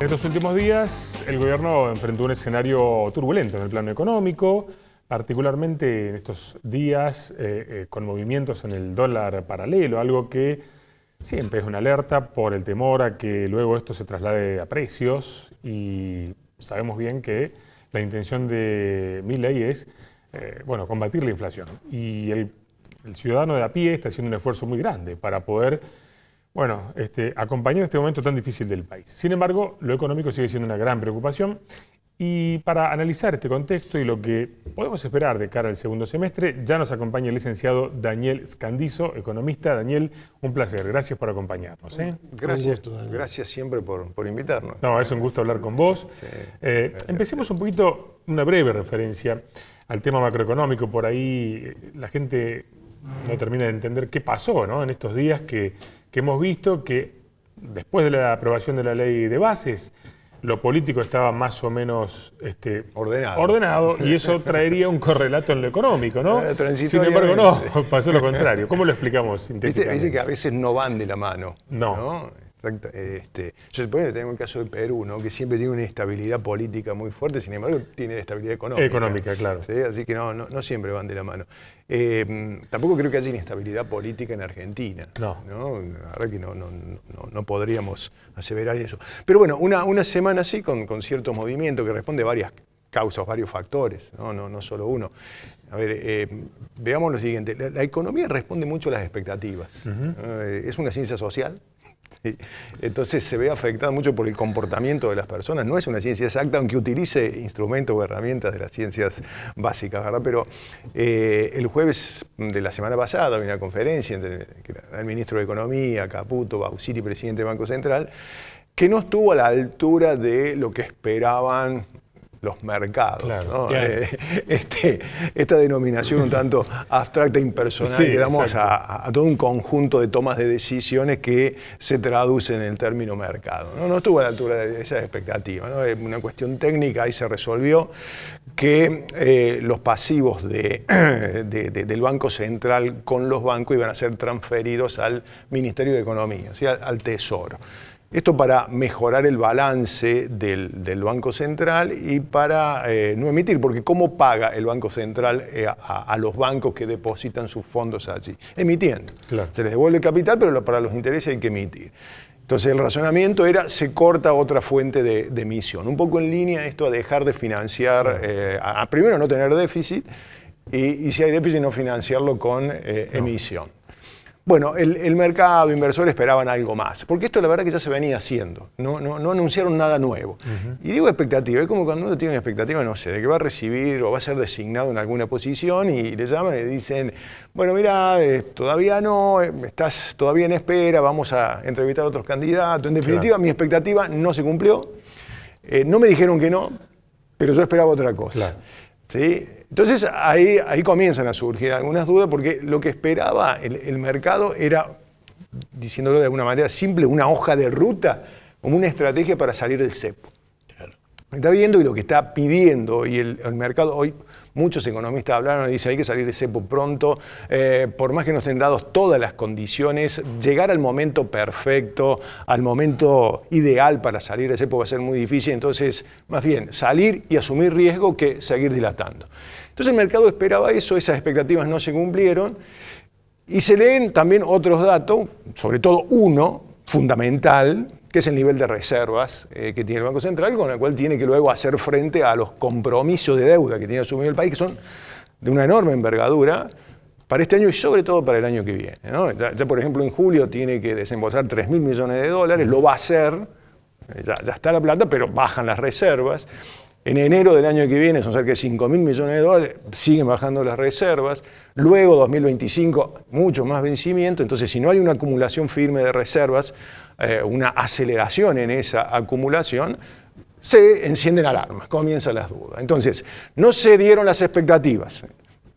En estos últimos días, el gobierno enfrentó un escenario turbulento en el plano económico, particularmente en estos días eh, eh, con movimientos en el dólar paralelo, algo que siempre es una alerta por el temor a que luego esto se traslade a precios y sabemos bien que la intención de mi ley es eh, bueno, combatir la inflación. Y el, el ciudadano de a pie está haciendo un esfuerzo muy grande para poder bueno, este, acompañar este momento tan difícil del país. Sin embargo, lo económico sigue siendo una gran preocupación y para analizar este contexto y lo que podemos esperar de cara al segundo semestre, ya nos acompaña el licenciado Daniel Scandizo, economista. Daniel, un placer. Gracias por acompañarnos. ¿eh? Gracias, gusto, gracias siempre por, invitarnos. No, es un gusto hablar con vos. Eh, empecemos un poquito, una breve referencia al tema macroeconómico. Por ahí eh, la gente no termina de entender qué pasó en estos días que, hemos visto que después de la aprobación de la ley de bases, lo político estaba más o menos este, ordenado. ordenado y eso traería un correlato en lo económico, ¿no? Sin embargo, no, pasó lo contrario. ¿Cómo lo explicamos sintéticamente? Viste, que a veces no van de la mano. ¿no? Este, yo supongo que tengo el caso de Perú, ¿no? que siempre tiene una estabilidad política muy fuerte, sin embargo tiene estabilidad económica. Económica, claro. Así que no, no, siempre van de la mano. Em, tampoco creo que haya inestabilidad política en Argentina. No. que no, podríamos aseverar eso. Pero bueno, una, una semana así con, con movimiento que responde a varias causas, varios factores, no, no, no solo uno. A ver, em, veamos lo siguiente. La, economía responde mucho a las expectativas. Eh, es una ciencia social, Entonces se ve afectada mucho por el comportamiento de las personas. No es una ciencia exacta, aunque utilice instrumentos o herramientas de las ciencias básicas, ¿verdad? Pero eh, el jueves de la semana pasada había una conferencia entre el ministro de Economía, Caputo, y presidente del Banco Central, que no estuvo a la altura de lo que esperaban los mercados. Eh, este, esta denominación un tanto abstracta, e impersonal, que damos a, todo un conjunto de tomas de decisiones que se traducen en el término mercado. No, no estuvo a la altura de esa expectativa. ¿no? Una cuestión técnica, ahí se resolvió que eh, los pasivos del Banco Central con los bancos iban a ser transferidos al Ministerio de Economía, al Tesoro. Esto para mejorar el balance del, del Banco Central y para eh, no emitir, porque ¿cómo paga el Banco Central eh, a, los bancos que depositan sus fondos allí? Emitiendo. Se les devuelve capital, pero para los intereses hay que emitir. Entonces el razonamiento era, se corta otra fuente de, emisión. Un poco en línea esto a dejar de financiar, eh, a, primero no tener déficit, y, si hay déficit no financiarlo con emisión. Bueno, el, mercado, inversor esperaban algo más, porque esto la verdad que ya se venía haciendo, no, anunciaron nada nuevo. Y digo expectativa, es como cuando uno tiene una expectativa, no sé, de que va a recibir o va a ser designado en alguna posición y le llaman y dicen, bueno, mira, eh, todavía no, eh, estás todavía en espera, vamos a entrevistar a otros candidatos. En definitiva, mi expectativa no se cumplió, eh, no me dijeron que no, pero yo esperaba otra cosa. ¿Sí? Entonces ahí, ahí comienzan a surgir algunas dudas porque lo que esperaba el, el mercado era, diciéndolo de alguna manera simple, una hoja de ruta como una estrategia para salir del cepo está viendo y lo que está pidiendo y el, mercado hoy muchos economistas hablaron y dicen hay que salir de cepo pronto, eh, por más que no estén dados todas las condiciones, llegar al momento perfecto, al momento ideal para salir de cepo va a ser muy difícil, entonces más bien salir y asumir riesgo que seguir dilatando. Entonces el mercado esperaba eso, esas expectativas no se cumplieron y se leen también otros datos, sobre todo uno fundamental, que es el nivel de reservas eh, que tiene el Banco Central, con el cual tiene que luego hacer frente a los compromisos de deuda que tiene asumido el país, que son de una enorme envergadura para este año y sobre todo para el año que viene. Ya, por ejemplo, en julio tiene que desembolsar 3.000 millones de dólares, lo va a hacer, eh, ya, ya está la plata, pero bajan las reservas. En enero del año que viene son cerca de 5 mil millones de dólares, siguen bajando las reservas. Luego, 2025, mucho más vencimiento. Entonces, si no hay una acumulación firme de reservas, eh, una aceleración en esa acumulación, se encienden alarmas, comienzan las dudas. Entonces, no se dieron las expectativas.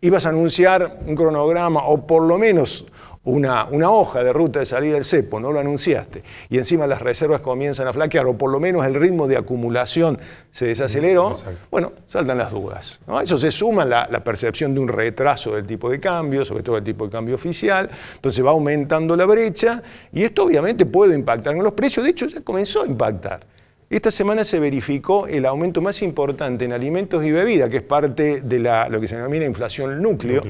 Ibas a anunciar un cronograma o por lo menos una, hoja de ruta de salida del cepo, no lo anunciaste, y encima las reservas comienzan a flaquear, o por lo menos el ritmo de acumulación se desaceleró, bueno, saltan las dudas. Eso se suma la, percepción de un retraso del tipo de cambio, sobre todo el tipo de cambio oficial, entonces va aumentando la brecha, y esto obviamente puede impactar en los precios, de hecho ya comenzó a impactar. Esta semana se verificó el aumento más importante en alimentos y bebidas, que es parte de lo que se denomina inflación núcleo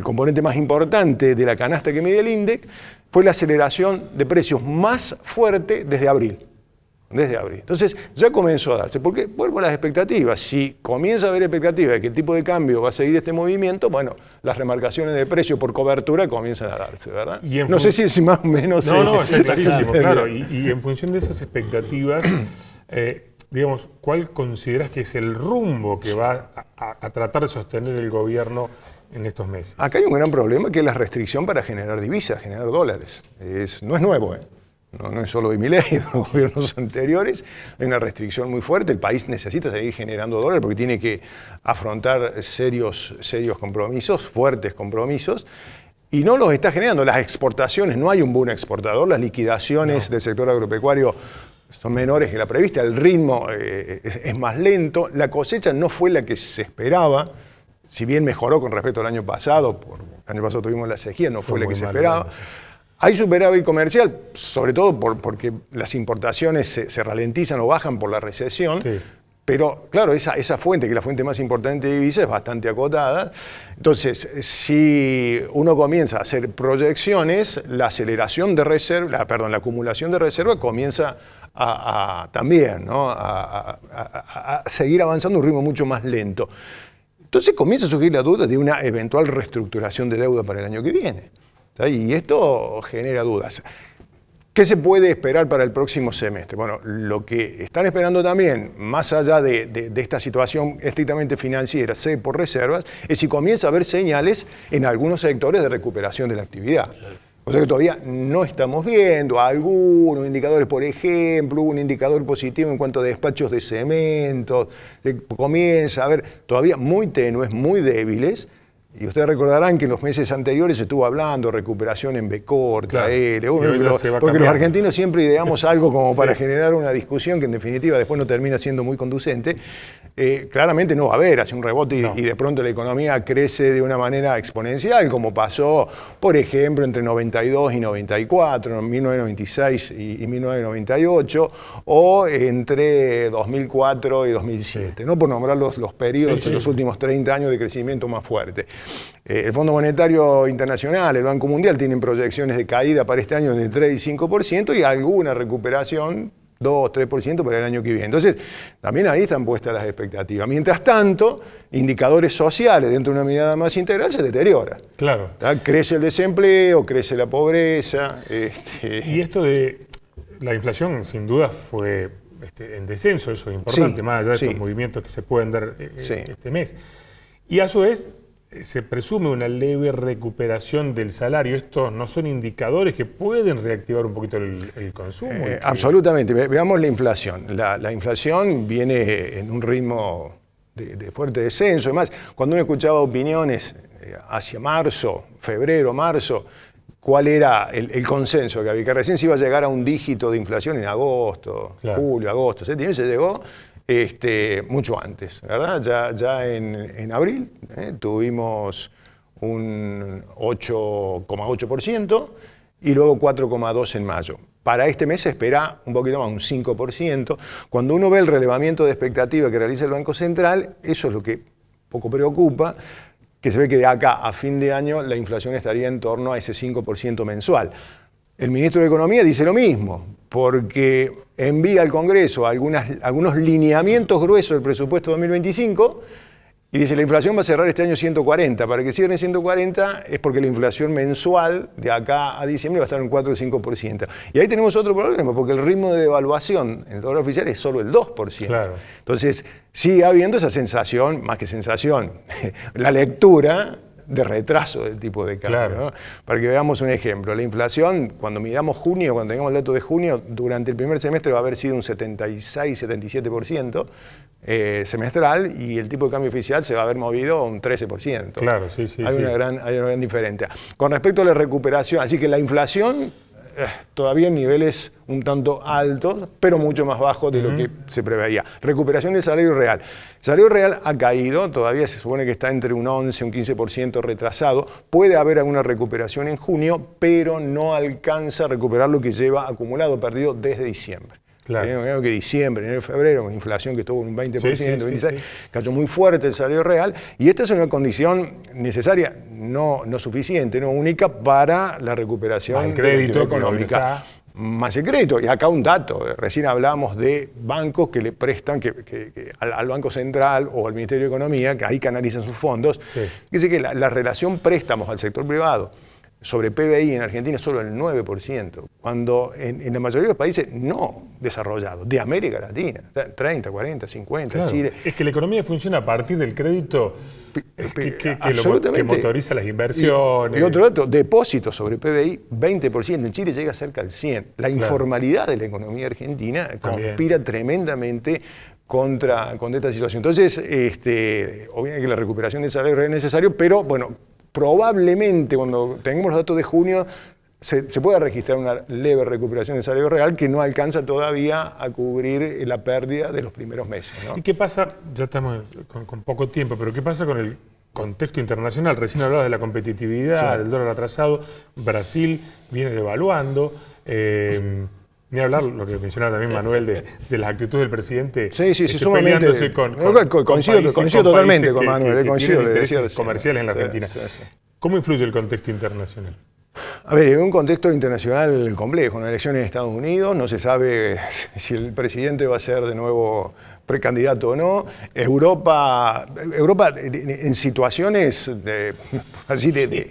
el componente más importante de la canasta que mide el INDEC, fue la aceleración de precios más fuerte desde abril. Desde abril. Entonces ya comenzó a darse, porque vuelvo a las expectativas. Si comienza a haber expectativas de que el tipo de cambio va a seguir este movimiento, bueno, las remarcaciones de precio por cobertura comienzan a darse, ¿verdad? no sé si es más o menos. No, no, está clarísimo, claro. Y, en función de esas expectativas. Eh, digamos, ¿cuál consideras que es el rumbo que va a tratar de sostener el gobierno en estos meses? Acá hay un gran problema que es la restricción para generar divisas, generar dólares. Es, no es nuevo, ¿eh? no, es solo de mi de los gobiernos anteriores. Hay una restricción muy fuerte. El país necesita seguir generando dólares porque tiene que afrontar serios, serios compromisos, fuertes compromisos. Y no los está generando. Las exportaciones, no hay un buen exportador. Las liquidaciones del sector agropecuario son menores que la prevista, el ritmo eh, es, más lento, la cosecha no fue la que se esperaba, si bien mejoró con respecto al año pasado, por, el año pasado tuvimos la sequía, no fue, la que se esperaba. Hay superávit comercial, sobre todo porque las importaciones se, ralentizan o bajan por la recesión. Pero claro, esa, fuente, que es la fuente más importante de divisas, es bastante acotada. Entonces, si uno comienza a hacer proyecciones, la aceleración de reserva, perdón, la acumulación de reservas comienza a, también a, a seguir avanzando a un ritmo mucho más lento. Entonces comienza a surgir la duda de una eventual reestructuración de deuda para el año que viene. Y esto genera dudas. ¿Qué se puede esperar para el próximo semestre? Bueno, lo que están esperando también, más allá de, esta situación estrictamente financiera, por reservas, es si comienza a haber señales en algunos sectores de recuperación de la actividad. O sea que todavía no estamos viendo algunos indicadores, por ejemplo, un indicador positivo en cuanto a despachos de cemento, comienza a haber todavía muy tenues, muy débiles. Y ustedes recordarán que en los meses anteriores se estuvo hablando recuperación en B corta, L, porque los argentinos siempre ideamos algo como para generar una discusión que en definitiva después no termina siendo muy conducente. Eh, claramente no va a haber hace un rebote y, de pronto la economía crece de una manera exponencial, como pasó, por ejemplo, entre 92 y 94, 1996 y, 1998, o entre 2004 y 2007, ¿no? por nombrar los, periodos en los últimos 30 años de crecimiento más fuerte. Eh, el Fondo Monetario Internacional, el Banco Mundial tienen proyecciones de caída para este año de 3 y 5% y alguna recuperación 2, 3% para el año que viene. Entonces, también ahí están puestas las expectativas. Mientras tanto, indicadores sociales dentro de una mirada más integral se deterioran. Claro. Crece el desempleo, crece la pobreza. Este, y esto de la inflación, sin duda, fue este, en descenso, eso es importante, más allá de estos movimientos que se pueden dar eh, este mes. Y a su vez, eh, se presume una leve recuperación del salario. ¿Estos no son indicadores que pueden reactivar un poquito el, consumo? Eh, absolutamente. veamos la inflación. La, inflación viene eh, en un ritmo de, fuerte descenso. Además, cuando uno escuchaba opiniones hacia marzo, febrero, marzo, cuál era el, consenso que había, que recién se iba a llegar a un dígito de inflación en agosto, julio, agosto. septiembre, Se llegó este, mucho antes, ¿verdad? Ya, en, abril ¿eh? tuvimos un 8,8% y luego 4,2% en mayo. Para este mes se espera un poquito más, un 5%. Cuando uno ve el relevamiento de expectativa que realiza el Banco Central, eso es lo que poco preocupa, que se ve que de acá a fin de año la inflación estaría en torno a ese 5% mensual. El ministro de Economía dice lo mismo, porque envía al Congreso algunas, algunos lineamientos gruesos del presupuesto 2025 y dice la inflación va a cerrar este año 140. Para que en 140 es porque la inflación mensual de acá a diciembre va a estar en 4 o 5%. Y ahí tenemos otro problema, porque el ritmo de devaluación en el dólar oficial es solo el 2%. Entonces sigue habiendo esa sensación, más que sensación, la lectura de retraso del tipo de cambio. Claro. Para que veamos un ejemplo, la inflación, cuando miramos junio, cuando tengamos el dato de junio, durante el primer semestre va a haber sido un 76, 77%. Eh, semestral y el tipo de cambio oficial se va a haber movido un 13%. Claro, sí, sí. Hay, Una, gran, hay una gran diferencia. Con respecto a la recuperación, así que la inflación eh, todavía niveles un tanto altos, pero mucho más bajos de lo que se preveía. Recuperación del salario real. El salario real ha caído, todavía se supone que está entre un 11 y un 15% retrasado. Puede haber alguna recuperación en junio, pero no alcanza a recuperar lo que lleva acumulado, perdido desde diciembre. Claro. Eh, que diciembre, enero, febrero, con inflación que estuvo un 20%, cayó muy fuerte el salario real. Y esta es una condición necesaria, no, suficiente, no única, para la recuperación del crédito, económica más el crédito. Y acá un dato, eh, recién hablamos de bancos que le prestan que, al, Banco Central o al Ministerio de Economía, que ahí canalizan sus fondos. Dice que la relación préstamos al sector privado sobre PBI en Argentina solo el 9%, cuando en, la mayoría de los países no desarrollados, de América Latina, 30, 40, 50, Chile. Es que la economía funciona a partir del crédito que, motoriza las inversiones. Y, otro dato, depósitos sobre PBI, 20%, en Chile llega cerca al 100%. La informalidad de la economía argentina conspira tremendamente contra, esta situación. Entonces, este, obviamente que la recuperación de salario es necesario, pero bueno, probablemente cuando tengamos los datos de junio se, pueda registrar una leve recuperación del salario real que no alcanza todavía a cubrir la pérdida de los primeros meses. ¿Y qué pasa? Ya estamos con, poco tiempo, pero ¿qué pasa con el contexto internacional? Recién hablabas de la competitividad, del dólar atrasado, Brasil viene devaluando. Eh, ni hablar lo que mencionaba también Manuel de, de las actitudes del presidente. Sí, sí, sí, este, sumamente. Con, con, con, coincido, totalmente con Manuel, que, comerciales en la Argentina. ¿Cómo influye el contexto internacional? A ver, en un contexto internacional complejo, una elección en Estados Unidos, no se sabe si el presidente va a ser de nuevo precandidato o no, Europa, Europa en situaciones de, así de,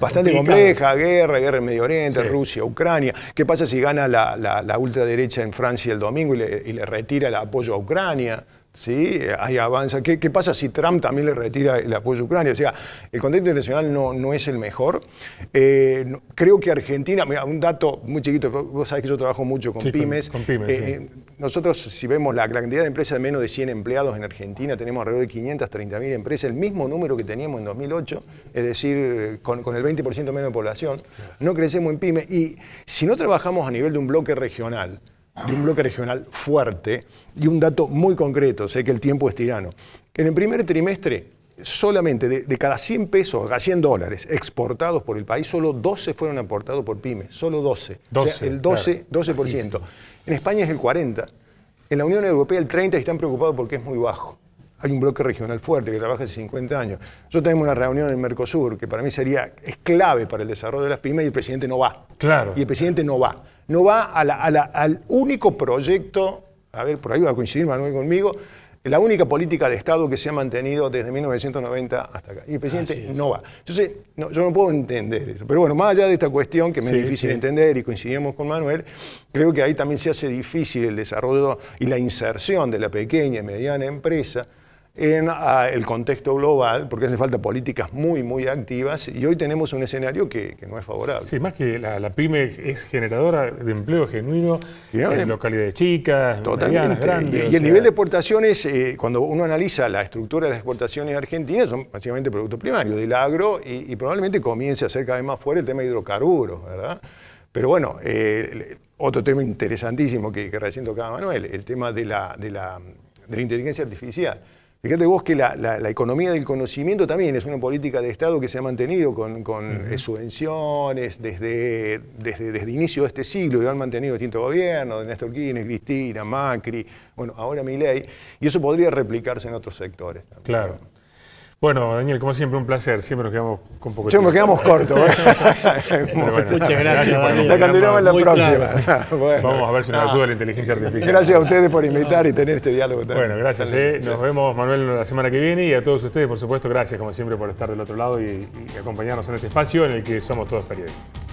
bastante compleja guerra, guerra en Medio Oriente, Rusia, Ucrania. ¿Qué pasa si gana la, la, la ultraderecha en Francia el domingo y le, y le retira el apoyo a Ucrania? ¿sí? Ahí avanza. ¿Qué, pasa si Trump también le retira el apoyo a Ucrania? O sea, el contexto internacional no, es el mejor. Eh, creo que Argentina, un dato muy chiquito, vos sabés que yo trabajo mucho con pymes. Eh, eh, nosotros, si vemos la, cantidad de empresas de menos de 100 empleados en Argentina, tenemos alrededor de 530.000 empresas, el mismo número que teníamos en 2008, es decir, con, con el 20% menos de población. No crecemos en pymes y si no trabajamos a nivel de un bloque regional, de un bloque regional fuerte y un dato muy concreto, sé que el tiempo es tirano. En el primer trimestre, solamente de, cada 100 pesos, cada 100 dólares exportados por el país, solo 12 fueron aportados por pymes, solo 12. el 12, 12%. En España es el 40%, en la Unión Europea el 30% y están preocupados porque es muy bajo hay un bloque regional fuerte que trabaja hace 50 años. Yo tenemos una reunión en Mercosur que para mí sería, es clave para el desarrollo de las pymes y el presidente no va. Claro. Y el presidente no va. No va al único proyecto, a ver, por ahí va a coincidir Manuel conmigo, la única política de Estado que se ha mantenido desde 1990 hasta acá. Y el presidente no va. Entonces, yo no puedo entender eso. Pero bueno, más allá de esta cuestión que me es difícil entender y coincidimos con Manuel, creo que ahí también se hace difícil el desarrollo y la inserción de la pequeña y mediana empresa en el contexto global, porque hace falta políticas muy, muy activas y hoy tenemos un escenario que, no es favorable. Sí, más que la, PyME es generadora de empleo genuino en localidades chicas, totalmente. Medianas, grandes. Y, el nivel de exportaciones, eh, cuando uno analiza la estructura de las exportaciones argentinas, son básicamente productos primarios, del agro, y, probablemente comience a ser cada vez más fuerte el tema de hidrocarburos, ¿verdad? Pero bueno, eh, otro tema interesantísimo que, recién tocaba Manuel, el tema de la, de la inteligencia artificial. Fíjate vos que la, economía del conocimiento también es una política de Estado que se ha mantenido con, eh, subvenciones desde, desde, desde, inicio de este siglo, lo han mantenido distintos gobiernos, de Néstor Kirchner, Cristina, Macri, bueno, ahora Milei, y eso podría replicarse en otros sectores. También. Claro. Bueno, Daniel, como siempre, un placer. Siempre nos quedamos con poco tiempo. Nos quedamos cortos. ¿eh? Muchas gracias, Daniel. continuamos en la próxima. Vamos a ver si nos ah. ayuda la inteligencia artificial. Gracias a ustedes por invitar y tener este diálogo también. Bueno, gracias. Eh. Nos vemos, Manuel, la semana que viene. Y a todos ustedes, por supuesto, gracias, como siempre, por estar del otro lado y acompañarnos en este espacio en el que somos todos periodistas.